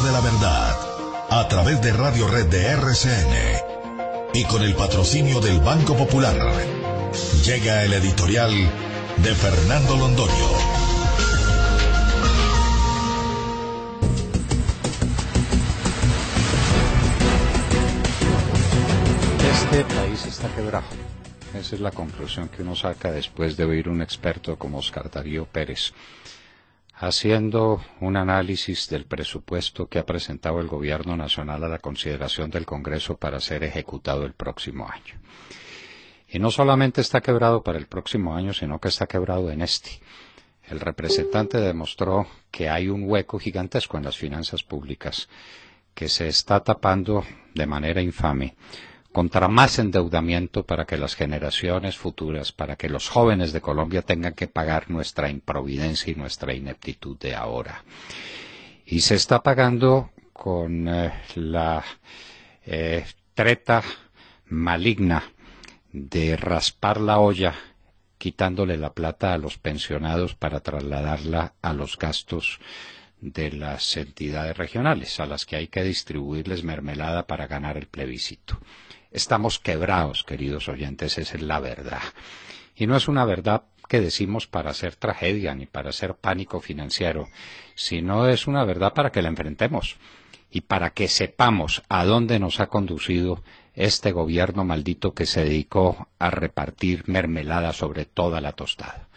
de la verdad a través de Radio Red de RCN y con el patrocinio del Banco Popular llega el editorial de Fernando Londoño. Este país está quebrado. Esa es la conclusión que uno saca después de oír un experto como Oscar Darío Pérez. Haciendo un análisis del presupuesto que ha presentado el Gobierno Nacional a la consideración del Congreso para ser ejecutado el próximo año. Y no solamente está quebrado para el próximo año, sino que está quebrado en este. El representante demostró que hay un hueco gigantesco en las finanzas públicas que se está tapando de manera infame contra más endeudamiento para que las generaciones futuras, para que los jóvenes de Colombia tengan que pagar nuestra improvidencia y nuestra ineptitud de ahora. Y se está pagando con eh, la eh, treta maligna de raspar la olla quitándole la plata a los pensionados para trasladarla a los gastos de las entidades regionales a las que hay que distribuirles mermelada para ganar el plebiscito. Estamos quebrados, queridos oyentes, esa es la verdad. Y no es una verdad que decimos para hacer tragedia ni para hacer pánico financiero, sino es una verdad para que la enfrentemos y para que sepamos a dónde nos ha conducido este gobierno maldito que se dedicó a repartir mermelada sobre toda la tostada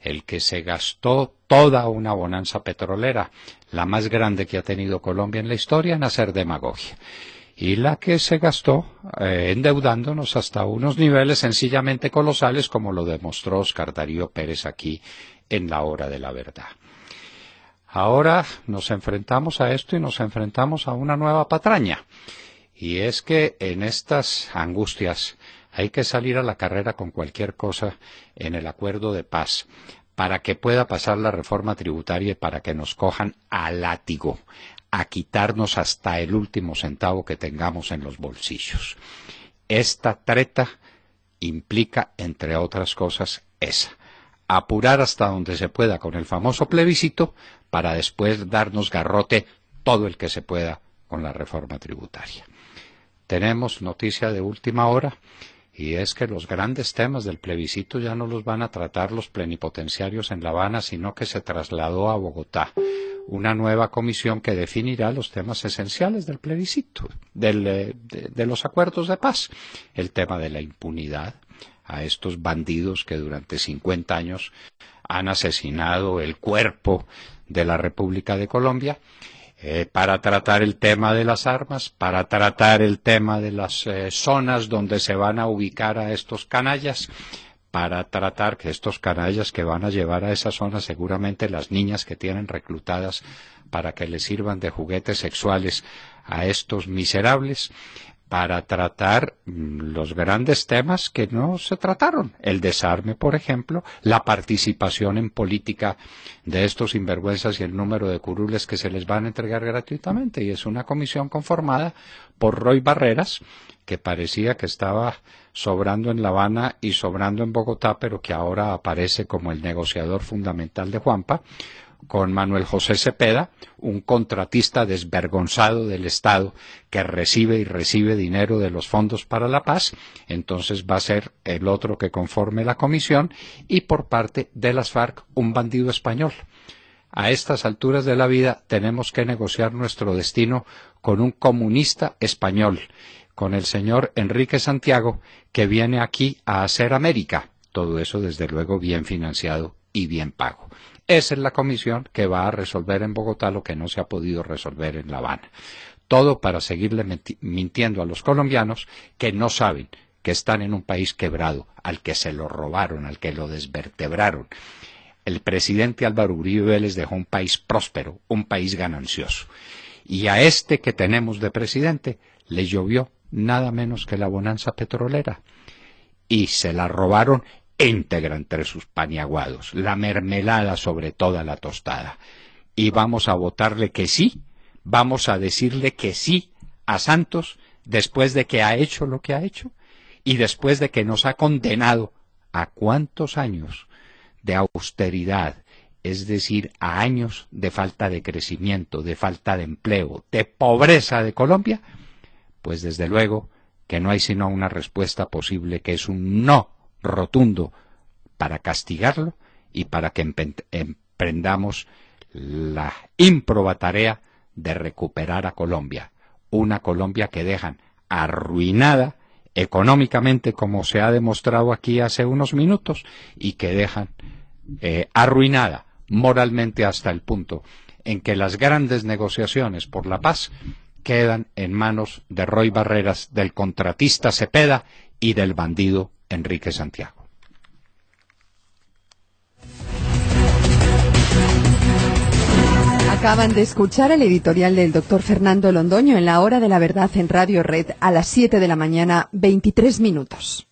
el que se gastó toda una bonanza petrolera, la más grande que ha tenido Colombia en la historia, en hacer demagogia. Y la que se gastó eh, endeudándonos hasta unos niveles sencillamente colosales, como lo demostró Oscar Darío Pérez aquí en la hora de la verdad. Ahora nos enfrentamos a esto y nos enfrentamos a una nueva patraña. Y es que en estas angustias hay que salir a la carrera con cualquier cosa en el acuerdo de paz para que pueda pasar la reforma tributaria y para que nos cojan a látigo, a quitarnos hasta el último centavo que tengamos en los bolsillos. Esta treta implica, entre otras cosas, esa apurar hasta donde se pueda con el famoso plebiscito para después darnos garrote todo el que se pueda con la reforma tributaria. Tenemos noticia de última hora y es que los grandes temas del plebiscito ya no los van a tratar los plenipotenciarios en La Habana, sino que se trasladó a Bogotá una nueva comisión que definirá los temas esenciales del plebiscito, eh, de, de los acuerdos de paz, el tema de la impunidad a estos bandidos que durante 50 años han asesinado el cuerpo de la República de Colombia eh, para tratar el tema de las armas, para tratar el tema de las eh, zonas donde se van a ubicar a estos canallas, para tratar que estos canallas que van a llevar a esa zona seguramente las niñas que tienen reclutadas para que les sirvan de juguetes sexuales a estos miserables, para tratar mm, los grandes temas que no se trataron. El desarme, por ejemplo, la participación en política de estos sinvergüenzas y el número de curules que se les van a entregar gratuitamente. Y es una comisión conformada por Roy Barreras, que parecía que estaba sobrando en La Habana y sobrando en Bogotá, pero que ahora aparece como el negociador fundamental de Juanpa, con Manuel José Cepeda, un contratista desvergonzado del Estado que recibe y recibe dinero de los fondos para la paz, entonces va a ser el otro que conforme la comisión, y por parte de las FARC, un bandido español. A estas alturas de la vida tenemos que negociar nuestro destino con un comunista español, con el señor Enrique Santiago, que viene aquí a hacer América. Todo eso, desde luego, bien financiado y bien pago. Esa es la comisión que va a resolver en Bogotá lo que no se ha podido resolver en La Habana. Todo para seguirle mintiendo a los colombianos que no saben que están en un país quebrado, al que se lo robaron, al que lo desvertebraron. El presidente Álvaro Uribe les dejó un país próspero, un país ganancioso. Y a este que tenemos de presidente le llovió nada menos que la bonanza petrolera. Y se la robaron íntegra entre sus paniaguados, la mermelada sobre toda la tostada. Y vamos a votarle que sí, vamos a decirle que sí a Santos después de que ha hecho lo que ha hecho y después de que nos ha condenado a cuántos años de austeridad, es decir, a años de falta de crecimiento, de falta de empleo, de pobreza de Colombia, pues desde luego que no hay sino una respuesta posible que es un no rotundo para castigarlo y para que emprendamos la ímproba tarea de recuperar a Colombia, una Colombia que dejan arruinada económicamente, como se ha demostrado aquí hace unos minutos, y que dejan eh, arruinada moralmente hasta el punto en que las grandes negociaciones por la paz quedan en manos de Roy Barreras, del contratista Cepeda y del bandido Enrique Santiago. Acaban de escuchar el editorial del doctor Fernando Londoño en la hora de la verdad en Radio Red a las 7 de la mañana, 23 minutos.